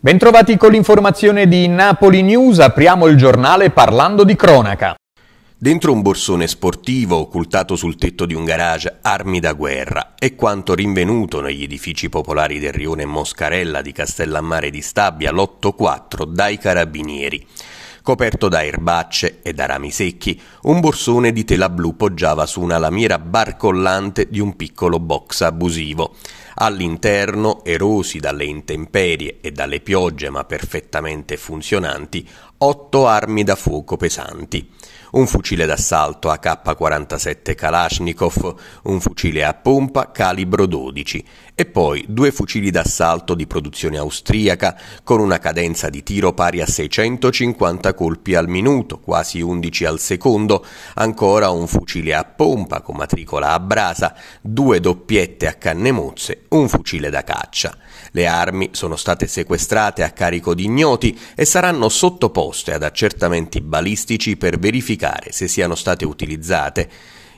Bentrovati con l'informazione di Napoli News, apriamo il giornale parlando di cronaca. Dentro un borsone sportivo occultato sul tetto di un garage armi da guerra e quanto rinvenuto negli edifici popolari del rione Moscarella di Castellammare di Stabia, lotto 4, dai carabinieri coperto da erbacce e da rami secchi, un borsone di tela blu poggiava su una lamiera barcollante di un piccolo box abusivo. All'interno, erosi dalle intemperie e dalle piogge ma perfettamente funzionanti, otto armi da fuoco pesanti un fucile d'assalto AK-47 Kalashnikov, un fucile a pompa calibro 12 e poi due fucili d'assalto di produzione austriaca con una cadenza di tiro pari a 650 colpi al minuto, quasi 11 al secondo, ancora un fucile a pompa con matricola a brasa, due doppiette a canne mozze, un fucile da caccia. Le armi sono state sequestrate a carico di ignoti e saranno sottoposte ad accertamenti balistici per verificare se siano state utilizzate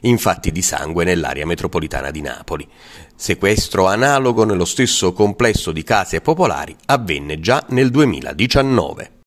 infatti di sangue nell'area metropolitana di Napoli. Sequestro analogo nello stesso complesso di case popolari avvenne già nel 2019.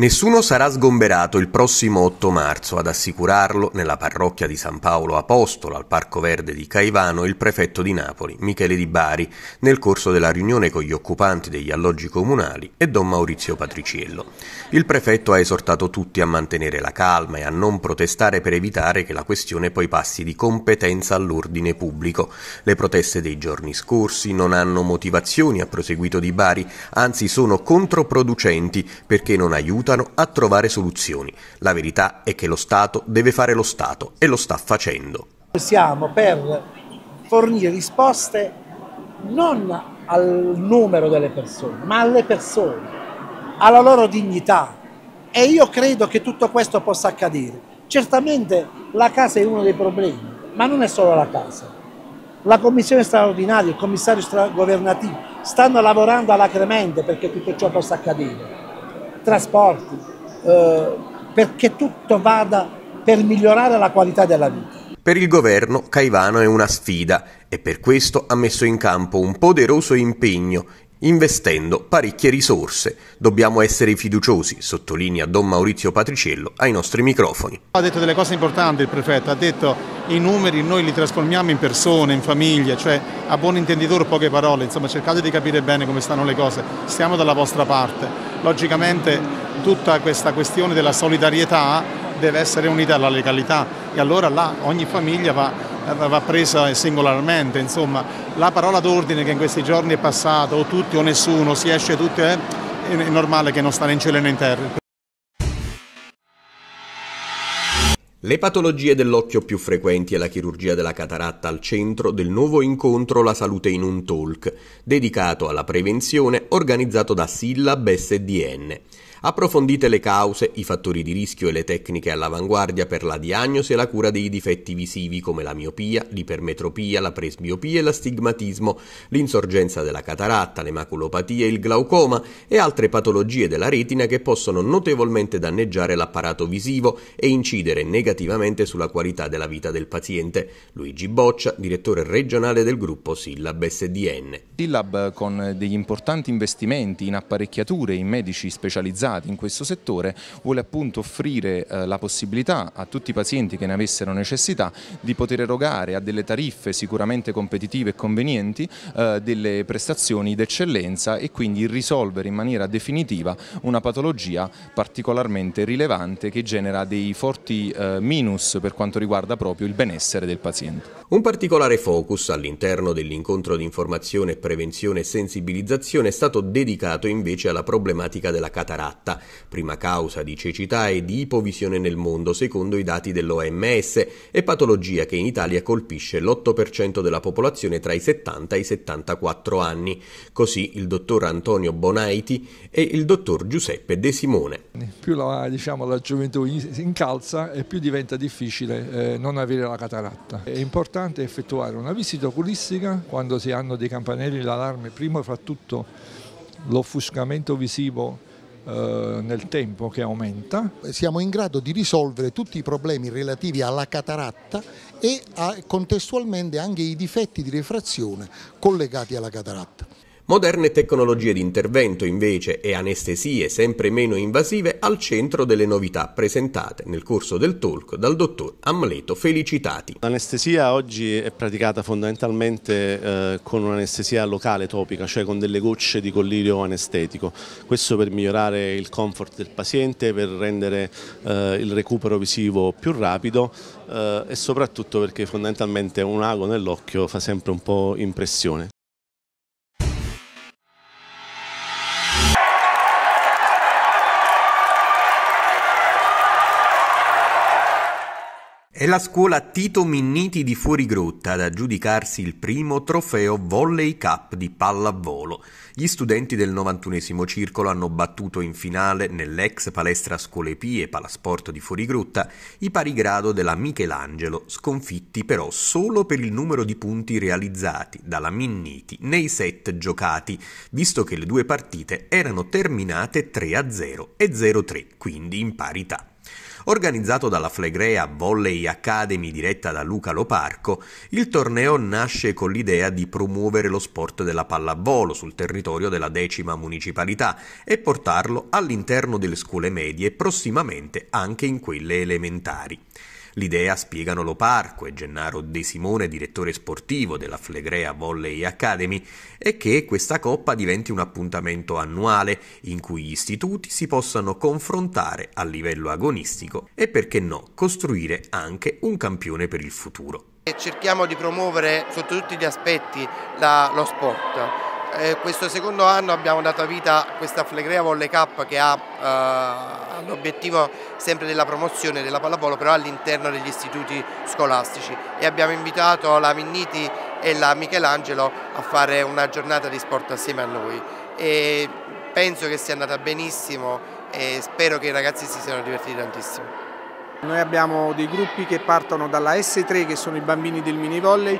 Nessuno sarà sgomberato il prossimo 8 marzo, ad assicurarlo nella parrocchia di San Paolo Apostolo al Parco Verde di Caivano il prefetto di Napoli, Michele Di Bari, nel corso della riunione con gli occupanti degli alloggi comunali e don Maurizio Patriciello. Il prefetto ha esortato tutti a mantenere la calma e a non protestare per evitare che la questione poi passi di competenza all'ordine pubblico. Le proteste dei giorni scorsi non hanno motivazioni, ha proseguito Di Bari, anzi sono controproducenti perché non aiutano aiutano a trovare soluzioni. La verità è che lo Stato deve fare lo Stato e lo sta facendo. Siamo per fornire risposte non al numero delle persone, ma alle persone, alla loro dignità. E io credo che tutto questo possa accadere. Certamente la casa è uno dei problemi, ma non è solo la casa. La commissione straordinaria, il commissario governativo stanno lavorando alacremente perché tutto ciò possa accadere trasporti, eh, perché tutto vada per migliorare la qualità della vita. Per il governo Caivano è una sfida e per questo ha messo in campo un poderoso impegno investendo parecchie risorse. Dobbiamo essere fiduciosi, sottolinea Don Maurizio Patriciello ai nostri microfoni. Ha detto delle cose importanti il prefetto, ha detto i numeri noi li trasformiamo in persone, in famiglie, cioè a buon intenditore poche parole, insomma cercate di capire bene come stanno le cose, stiamo dalla vostra parte Logicamente tutta questa questione della solidarietà deve essere unita alla legalità e allora là ogni famiglia va, va presa singolarmente, insomma la parola d'ordine che in questi giorni è passata o tutti o nessuno, si esce tutti, eh, è normale che non stare in cielo né in terra. Le patologie dell'occhio più frequenti e la chirurgia della cataratta al centro del nuovo incontro La salute in un talk, dedicato alla prevenzione organizzato da Sillab SDN approfondite le cause, i fattori di rischio e le tecniche all'avanguardia per la diagnosi e la cura dei difetti visivi come la miopia, l'ipermetropia, la presbiopia e l'astigmatismo, l'insorgenza della cataratta, le maculopatie, il glaucoma e altre patologie della retina che possono notevolmente danneggiare l'apparato visivo e incidere negativamente sulla qualità della vita del paziente. Luigi Boccia, direttore regionale del gruppo Sillab SDN. Sillab con degli importanti investimenti in apparecchiature, in medici specializzati specializzati in questo settore, vuole appunto offrire eh, la possibilità a tutti i pazienti che ne avessero necessità di poter erogare a delle tariffe sicuramente competitive e convenienti eh, delle prestazioni d'eccellenza e quindi risolvere in maniera definitiva una patologia particolarmente rilevante che genera dei forti eh, minus per quanto riguarda proprio il benessere del paziente. Un particolare focus all'interno dell'incontro di informazione, prevenzione e sensibilizzazione è stato dedicato invece alla problematica della cataratta piatta, prima causa di cecità e di ipovisione nel mondo secondo i dati dell'OMS e patologia che in Italia colpisce l'8% della popolazione tra i 70 e i 74 anni. Così il dottor Antonio Bonaiti e il dottor Giuseppe De Simone. Più la, diciamo, la gioventù incalza e più diventa difficile eh, non avere la cataratta. È importante effettuare una visita oculistica quando si hanno dei campanelli d'allarme, prima fra tutto l'offuscamento visivo eh, nel tempo che aumenta. Siamo in grado di risolvere tutti i problemi relativi alla cataratta e a, contestualmente anche i difetti di refrazione collegati alla cataratta. Moderne tecnologie di intervento invece e anestesie sempre meno invasive al centro delle novità presentate nel corso del talk dal dottor Amleto Felicitati. L'anestesia oggi è praticata fondamentalmente eh, con un'anestesia locale topica, cioè con delle gocce di collirio anestetico. Questo per migliorare il comfort del paziente, per rendere eh, il recupero visivo più rapido eh, e soprattutto perché fondamentalmente un ago nell'occhio fa sempre un po' impressione. È la scuola Tito Minniti di Fuorigrotta ad aggiudicarsi il primo trofeo Volley Cup di pallavolo. Gli studenti del 91 circolo hanno battuto in finale nell'ex palestra Scuole Pie Palasport di Fuorigrotta i pari grado della Michelangelo, sconfitti però solo per il numero di punti realizzati dalla Minniti nei set giocati, visto che le due partite erano terminate 3-0 e 0-3, quindi in parità. Organizzato dalla Flegrea Volley Academy diretta da Luca Loparco, il torneo nasce con l'idea di promuovere lo sport della pallavolo sul territorio della decima municipalità e portarlo all'interno delle scuole medie e prossimamente anche in quelle elementari. L'idea spiegano Loparco e Gennaro De Simone, direttore sportivo della Flegrea Volley Academy, è che questa coppa diventi un appuntamento annuale in cui gli istituti si possano confrontare a livello agonistico e perché no costruire anche un campione per il futuro. E Cerchiamo di promuovere sotto tutti gli aspetti la, lo sport eh, questo secondo anno abbiamo dato vita a questa Flegrea Volley Cup che ha eh, l'obiettivo sempre della promozione della pallavolo però all'interno degli istituti scolastici e abbiamo invitato la Minniti e la Michelangelo a fare una giornata di sport assieme a noi e penso che sia andata benissimo e spero che i ragazzi si siano divertiti tantissimo. Noi abbiamo dei gruppi che partono dalla S3 che sono i bambini del mini volley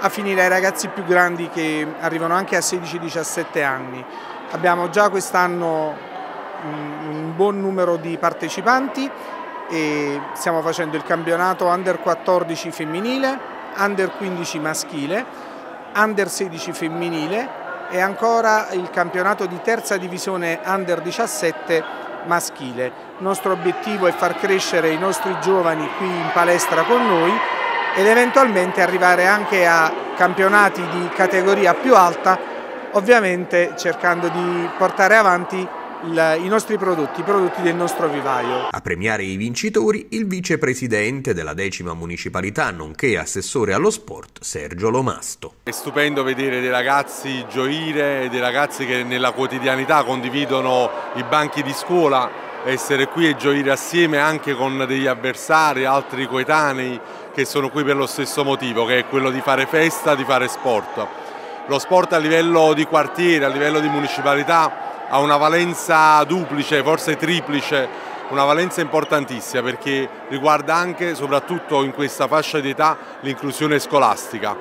a finire ai ragazzi più grandi che arrivano anche a 16-17 anni. Abbiamo già quest'anno un buon numero di partecipanti e stiamo facendo il campionato under 14 femminile, under 15 maschile, under 16 femminile e ancora il campionato di terza divisione under 17 maschile. Il nostro obiettivo è far crescere i nostri giovani qui in palestra con noi ed eventualmente arrivare anche a campionati di categoria più alta, ovviamente cercando di portare avanti i nostri prodotti, i prodotti del nostro vivaio. A premiare i vincitori il vicepresidente della decima municipalità, nonché assessore allo sport, Sergio Lomasto. È stupendo vedere dei ragazzi gioire, dei ragazzi che nella quotidianità condividono i banchi di scuola, essere qui e gioire assieme anche con degli avversari, altri coetanei, che sono qui per lo stesso motivo, che è quello di fare festa, di fare sport. Lo sport a livello di quartiere, a livello di municipalità, ha una valenza duplice, forse triplice, una valenza importantissima perché riguarda anche, soprattutto in questa fascia di età, l'inclusione scolastica.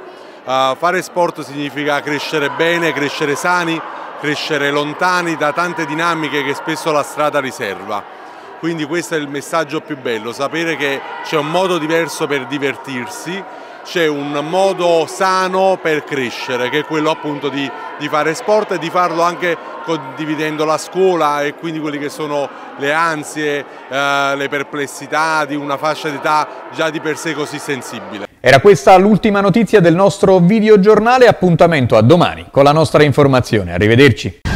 Uh, fare sport significa crescere bene, crescere sani, crescere lontani da tante dinamiche che spesso la strada riserva. Quindi questo è il messaggio più bello, sapere che c'è un modo diverso per divertirsi, c'è un modo sano per crescere, che è quello appunto di, di, fare sport e di farlo anche condividendo la scuola e quindi quelle che sono le ansie, eh, le perplessità di una fascia d'età già di per sé così sensibile. Era questa l'ultima notizia del nostro videogiornale, appuntamento a domani con la nostra informazione. Arrivederci.